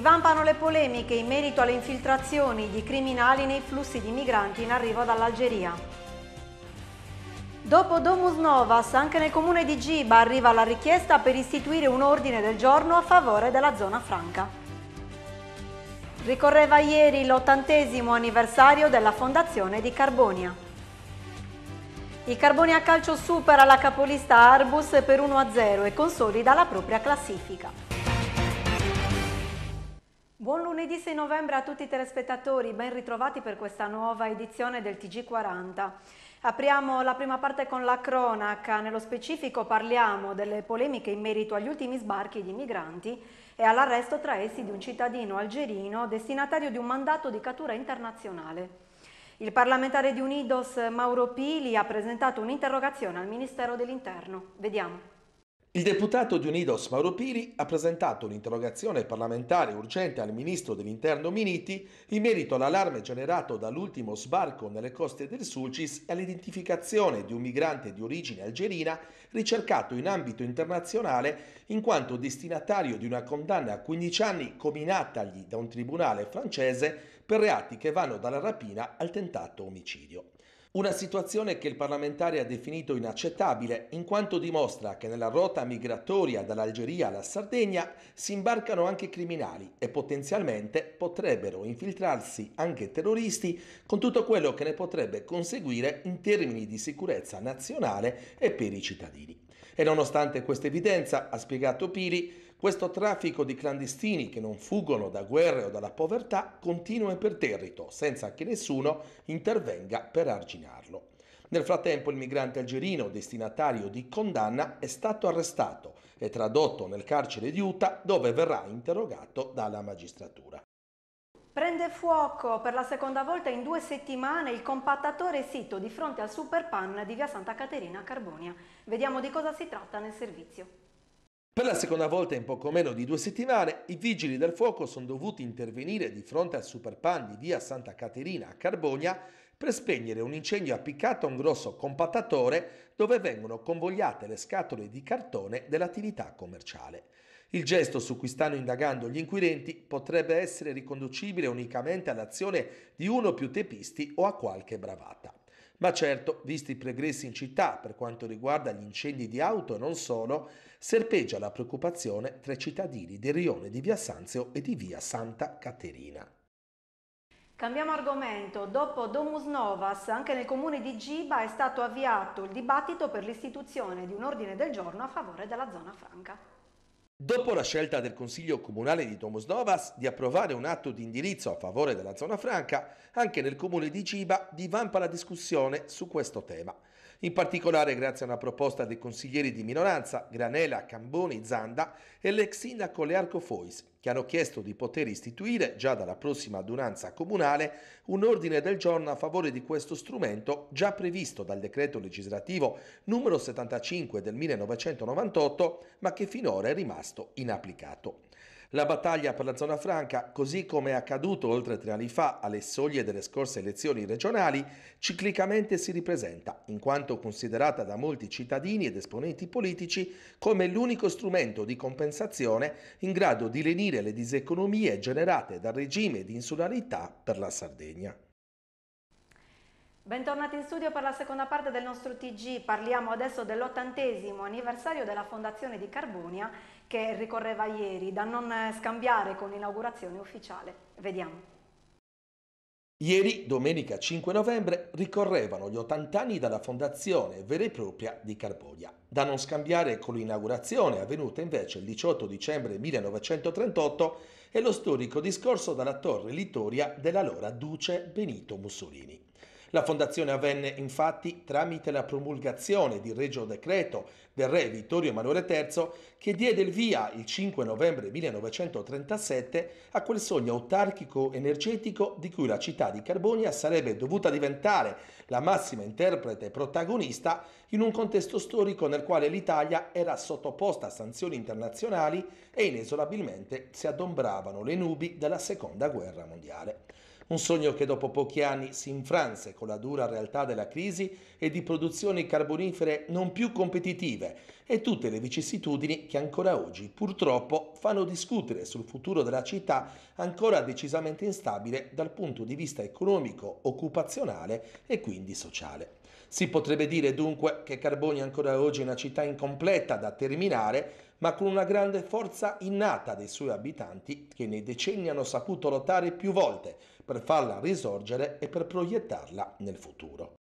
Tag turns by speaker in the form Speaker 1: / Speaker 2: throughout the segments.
Speaker 1: Divampano le polemiche in merito alle infiltrazioni di criminali nei flussi di migranti in arrivo dall'Algeria. Dopo Domus Novas, anche nel comune di Giba arriva la richiesta per istituire un ordine del giorno a favore della zona franca. Ricorreva ieri l'ottantesimo anniversario della fondazione di Carbonia. Il Carbonia Calcio supera la capolista Arbus per 1-0 e consolida la propria classifica. Buon lunedì 6 novembre a tutti i telespettatori, ben ritrovati per questa nuova edizione del TG40. Apriamo la prima parte con la cronaca, nello specifico parliamo delle polemiche in merito agli ultimi sbarchi di migranti e all'arresto tra essi di un cittadino algerino destinatario di un mandato di cattura internazionale. Il parlamentare di Unidos Mauro Pili ha presentato un'interrogazione al Ministero dell'Interno. Vediamo.
Speaker 2: Il deputato di Unidos Mauro Piri ha presentato un'interrogazione parlamentare urgente al ministro dell'Interno Miniti in merito all'allarme generato dall'ultimo sbarco nelle coste del Sulcis e all'identificazione di un migrante di origine algerina ricercato in ambito internazionale in quanto destinatario di una condanna a 15 anni cominatagli da un tribunale francese per reati che vanno dalla rapina al tentato omicidio. Una situazione che il parlamentare ha definito inaccettabile, in quanto dimostra che nella rota migratoria dall'Algeria alla Sardegna si imbarcano anche criminali e potenzialmente potrebbero infiltrarsi anche terroristi, con tutto quello che ne potrebbe conseguire in termini di sicurezza nazionale e per i cittadini. E nonostante questa evidenza, ha spiegato Pili, questo traffico di clandestini che non fuggono da guerre o dalla povertà continua imperterrito, senza che nessuno intervenga per arginarlo. Nel frattempo il migrante algerino, destinatario di condanna, è stato arrestato e tradotto nel carcere di Utah dove verrà interrogato dalla magistratura.
Speaker 1: Prende fuoco per la seconda volta in due settimane il compattatore sito di fronte al Superpan di via Santa Caterina a Carbonia. Vediamo di cosa si tratta nel servizio.
Speaker 2: Per la seconda volta in poco meno di due settimane, i vigili del fuoco sono dovuti intervenire di fronte al Superpan di via Santa Caterina a Carbogna per spegnere un incendio appiccato a un grosso compattatore dove vengono convogliate le scatole di cartone dell'attività commerciale. Il gesto su cui stanno indagando gli inquirenti potrebbe essere riconducibile unicamente all'azione di uno o più tepisti o a qualche bravata. Ma certo, visti i progressi in città per quanto riguarda gli incendi di auto e non solo, serpeggia la preoccupazione tra i cittadini del rione di Via Sanzio e di Via Santa Caterina.
Speaker 1: Cambiamo argomento. Dopo Domus Novas, anche nel comune di Giba è stato avviato il dibattito per l'istituzione di un ordine del giorno a favore della zona franca.
Speaker 2: Dopo la scelta del Consiglio Comunale di Tomos Novas di approvare un atto di indirizzo a favore della zona franca, anche nel comune di Ciba divampa la discussione su questo tema. In particolare grazie a una proposta dei consiglieri di minoranza Granella, Camboni, Zanda e l'ex sindaco Learco Fois, che hanno chiesto di poter istituire già dalla prossima adunanza comunale un ordine del giorno a favore di questo strumento già previsto dal decreto legislativo numero 75 del 1998 ma che finora è rimasto inapplicato. La battaglia per la zona franca, così come è accaduto oltre tre anni fa alle soglie delle scorse elezioni regionali, ciclicamente si ripresenta, in quanto considerata da molti cittadini ed esponenti politici come l'unico strumento di compensazione in grado di lenire le diseconomie generate dal regime di insularità per la Sardegna.
Speaker 1: Bentornati in studio per la seconda parte del nostro TG. Parliamo adesso dell'ottantesimo anniversario della Fondazione di Carbonia che ricorreva ieri, da non scambiare con l'inaugurazione ufficiale. Vediamo.
Speaker 2: Ieri, domenica 5 novembre, ricorrevano gli 80 anni dalla fondazione vera e propria di Carboia. Da non scambiare con l'inaugurazione, avvenuta invece il 18 dicembre 1938, è lo storico discorso dalla torre Litoria dell'allora duce Benito Mussolini. La fondazione avvenne infatti tramite la promulgazione di regio decreto del re Vittorio Emanuele III che diede il via il 5 novembre 1937 a quel sogno autarchico energetico di cui la città di Carbonia sarebbe dovuta diventare la massima interprete protagonista in un contesto storico nel quale l'Italia era sottoposta a sanzioni internazionali e inesorabilmente si addombravano le nubi della seconda guerra mondiale. Un sogno che dopo pochi anni si infranse con la dura realtà della crisi e di produzioni carbonifere non più competitive e tutte le vicissitudini che ancora oggi purtroppo fanno discutere sul futuro della città ancora decisamente instabile dal punto di vista economico, occupazionale e quindi sociale. Si potrebbe dire dunque che Carboni ancora oggi è una città incompleta da terminare ma con una grande forza innata dei suoi abitanti che nei decenni hanno saputo lottare più volte per farla risorgere e per proiettarla nel futuro.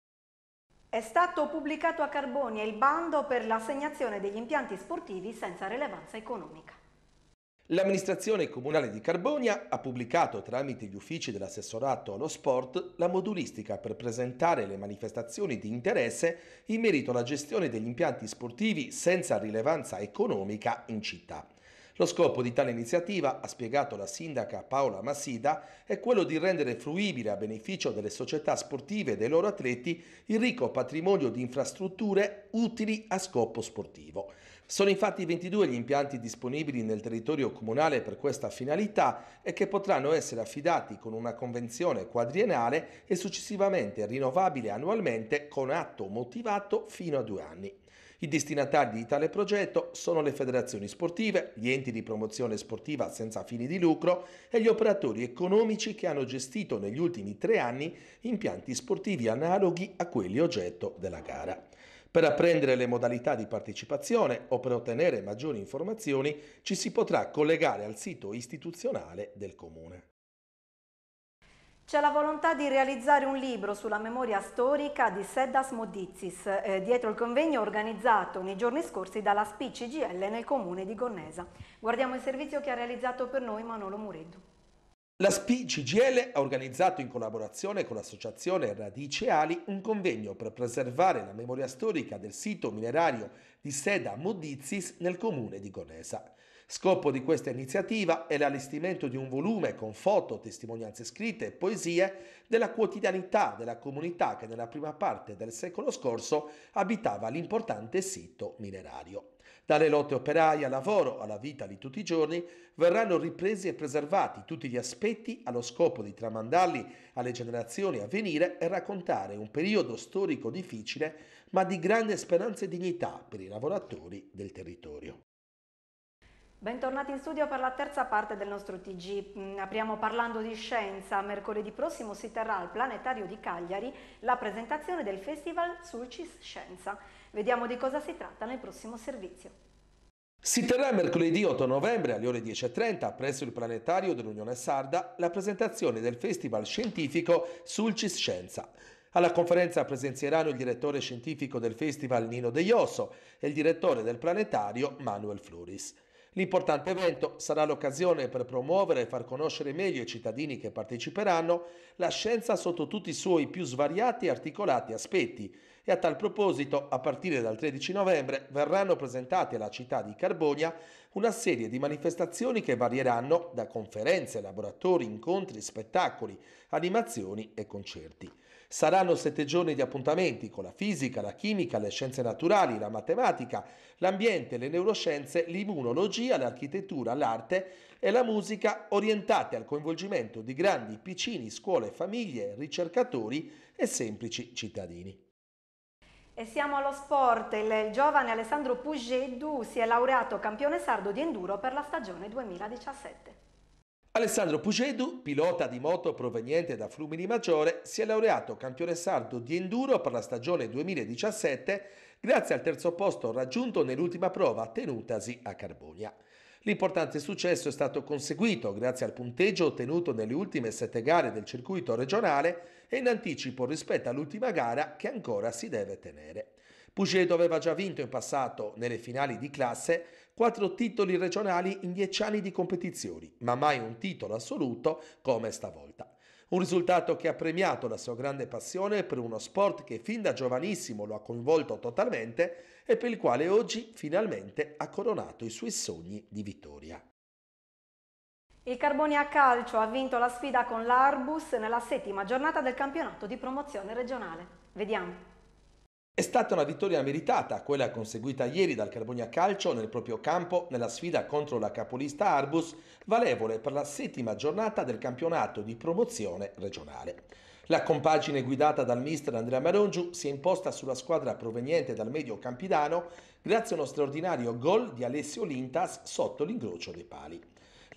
Speaker 1: È stato pubblicato a Carbonia il bando per l'assegnazione degli impianti sportivi senza rilevanza economica.
Speaker 2: L'amministrazione comunale di Carbonia ha pubblicato tramite gli uffici dell'assessorato allo sport la modulistica per presentare le manifestazioni di interesse in merito alla gestione degli impianti sportivi senza rilevanza economica in città. Lo scopo di tale iniziativa, ha spiegato la sindaca Paola Massida, è quello di rendere fruibile a beneficio delle società sportive e dei loro atleti il ricco patrimonio di infrastrutture utili a scopo sportivo. Sono infatti 22 gli impianti disponibili nel territorio comunale per questa finalità e che potranno essere affidati con una convenzione quadriennale e successivamente rinnovabile annualmente con atto motivato fino a due anni. I destinatari di tale progetto sono le federazioni sportive, gli enti di promozione sportiva senza fini di lucro e gli operatori economici che hanno gestito negli ultimi tre anni impianti sportivi analoghi a quelli oggetto della gara. Per apprendere le modalità di partecipazione o per ottenere maggiori informazioni ci si potrà collegare al sito istituzionale del Comune.
Speaker 1: C'è la volontà di realizzare un libro sulla memoria storica di Seddas Modizis, eh, dietro il convegno organizzato nei giorni scorsi dalla SPI CGL nel comune di Gonnesa. Guardiamo il servizio che ha realizzato per noi Manolo Mureddu.
Speaker 2: La SPI CGL ha organizzato in collaborazione con l'associazione Radice Ali un convegno per preservare la memoria storica del sito minerario di Seda Modizis nel comune di Gonesa. Scopo di questa iniziativa è l'allestimento di un volume con foto, testimonianze scritte e poesie della quotidianità della comunità che nella prima parte del secolo scorso abitava l'importante sito minerario. Dalle lotte operaie al lavoro, alla vita di tutti i giorni, verranno ripresi e preservati tutti gli aspetti allo scopo di tramandarli alle generazioni a venire e raccontare un periodo storico difficile ma di grande speranza e dignità per i lavoratori del territorio.
Speaker 1: Bentornati in studio per la terza parte del nostro TG. Mm, apriamo parlando di scienza. Mercoledì prossimo si terrà al Planetario di Cagliari la presentazione del Festival Sulcis Scienza. Vediamo di cosa si tratta nel prossimo servizio.
Speaker 2: Si terrà mercoledì 8 novembre alle ore 10.30 presso il Planetario dell'Unione Sarda la presentazione del Festival Scientifico Sulcis Scienza. Alla conferenza presenzieranno il direttore scientifico del Festival Nino De Iosso e il direttore del Planetario Manuel Fluris. L'importante evento sarà l'occasione per promuovere e far conoscere meglio i cittadini che parteciperanno la scienza sotto tutti i suoi più svariati e articolati aspetti, e a tal proposito, a partire dal 13 novembre, verranno presentate alla città di Carbonia una serie di manifestazioni che varieranno da conferenze, laboratori, incontri, spettacoli, animazioni e concerti. Saranno sette giorni di appuntamenti con la fisica, la chimica, le scienze naturali, la matematica, l'ambiente, le neuroscienze, l'immunologia, l'architettura, l'arte e la musica orientate al coinvolgimento di grandi, piccini, scuole, famiglie, ricercatori e semplici cittadini.
Speaker 1: E siamo allo sport, il giovane Alessandro Pugedu si è laureato campione sardo di enduro per la stagione 2017.
Speaker 2: Alessandro Pugedu, pilota di moto proveniente da Flumini Maggiore, si è laureato campione sardo di enduro per la stagione 2017 grazie al terzo posto raggiunto nell'ultima prova tenutasi a Carbonia. L'importante successo è stato conseguito grazie al punteggio ottenuto nelle ultime sette gare del circuito regionale e in anticipo rispetto all'ultima gara che ancora si deve tenere. Pugedo aveva già vinto in passato, nelle finali di classe, quattro titoli regionali in dieci anni di competizioni, ma mai un titolo assoluto come stavolta. Un risultato che ha premiato la sua grande passione per uno sport che fin da giovanissimo lo ha coinvolto totalmente e per il quale oggi finalmente ha coronato i suoi sogni di vittoria.
Speaker 1: Il Carbonia Calcio ha vinto la sfida con l'Arbus nella settima giornata del campionato di promozione regionale. Vediamo.
Speaker 2: È stata una vittoria meritata quella conseguita ieri dal Carbogna Calcio nel proprio campo nella sfida contro la capolista Arbus, valevole per la settima giornata del campionato di promozione regionale. La compagine guidata dal mister Andrea Marongiu si è imposta sulla squadra proveniente dal medio campidano grazie a uno straordinario gol di Alessio Lintas sotto l'incrocio dei pali.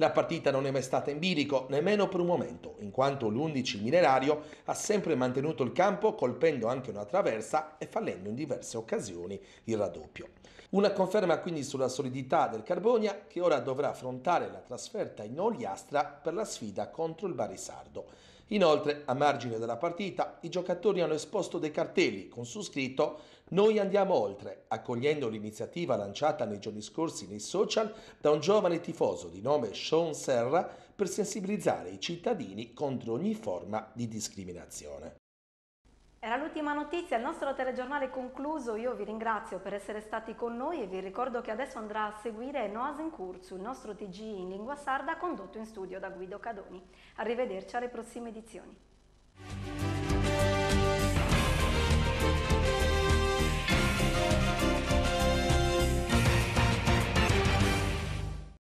Speaker 2: La partita non è mai stata in bilico, nemmeno per un momento, in quanto l'11 minerario ha sempre mantenuto il campo colpendo anche una traversa e fallendo in diverse occasioni il raddoppio. Una conferma quindi sulla solidità del Carbonia che ora dovrà affrontare la trasferta in Oliastra per la sfida contro il Barisardo. Inoltre, a margine della partita, i giocatori hanno esposto dei cartelli con su scritto Noi andiamo oltre, accogliendo l'iniziativa lanciata nei giorni scorsi nei social da un giovane tifoso di nome Sean Serra per sensibilizzare i cittadini contro ogni forma di discriminazione.
Speaker 1: Era l'ultima notizia, il nostro telegiornale è concluso, io vi ringrazio per essere stati con noi e vi ricordo che adesso andrà a seguire Noasen Curzu, il nostro TG in lingua sarda condotto in studio da Guido Cadoni. Arrivederci alle prossime edizioni.